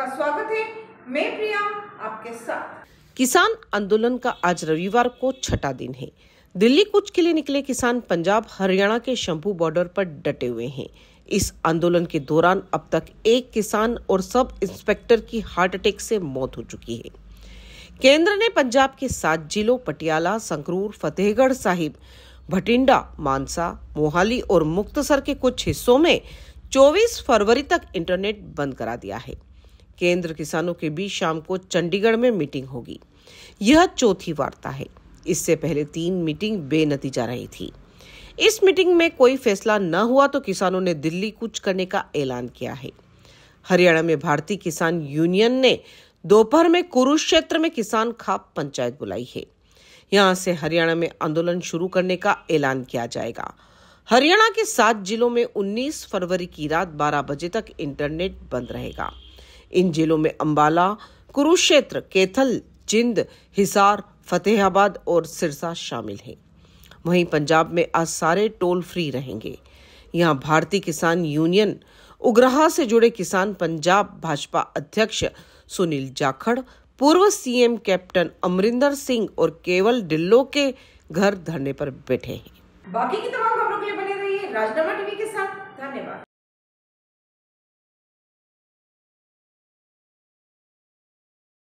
आपका स्वागत है मैं प्रिया आपके साथ किसान आंदोलन का आज रविवार को छठा दिन है दिल्ली कूच के लिए निकले किसान पंजाब हरियाणा के शंभू बॉर्डर पर डटे हुए हैं इस आंदोलन के दौरान अब तक एक किसान और सब इंस्पेक्टर की हार्ट अटैक से मौत हो चुकी है केंद्र ने पंजाब के सात जिलों पटियाला संकरूर फतेहगढ़ साहिब भटिंडा मानसा मोहाली और मुक्तसर के कुछ हिस्सों में 24 फरवरी तक इंटरनेट बंद करा दिया है केंद्र किसानों के बीच शाम को चंडीगढ़ में मीटिंग होगी यह चौथी वार्ता है इससे पहले तीन मीटिंग बेनतीजा रही थी इस मीटिंग में कोई फैसला न हुआ तो किसानों ने दिल्ली कुछ करने का ऐलान किया है हरियाणा में भारतीय किसान यूनियन ने दोपहर में कुरुक्षेत्र में किसान खाप पंचायत बुलाई है यहां से हरियाणा में आंदोलन शुरू करने का ऐलान किया जाएगा हरियाणा के सात जिलों में 19 फरवरी की रात 12 बजे तक इंटरनेट बंद रहेगा इन जिलों में अम्बाला कुरुक्षेत्र केथल जिंद हिसार फतेहाबाद और सिरसा शामिल हैं वहीं पंजाब में आज सारे टोल फ्री रहेंगे यहां भारतीय किसान यूनियन उग्रहा से जुड़े किसान पंजाब भाजपा अध्यक्ष सुनील जाखड़ पूर्व सीएम कैप्टन अमरिंदर सिंह और केवल डिल्लो के घर धरने पर बैठे हैं बाकी की तमाम खबरों के लिए बने रहिए राजनामा टीवी के साथ धन्यवाद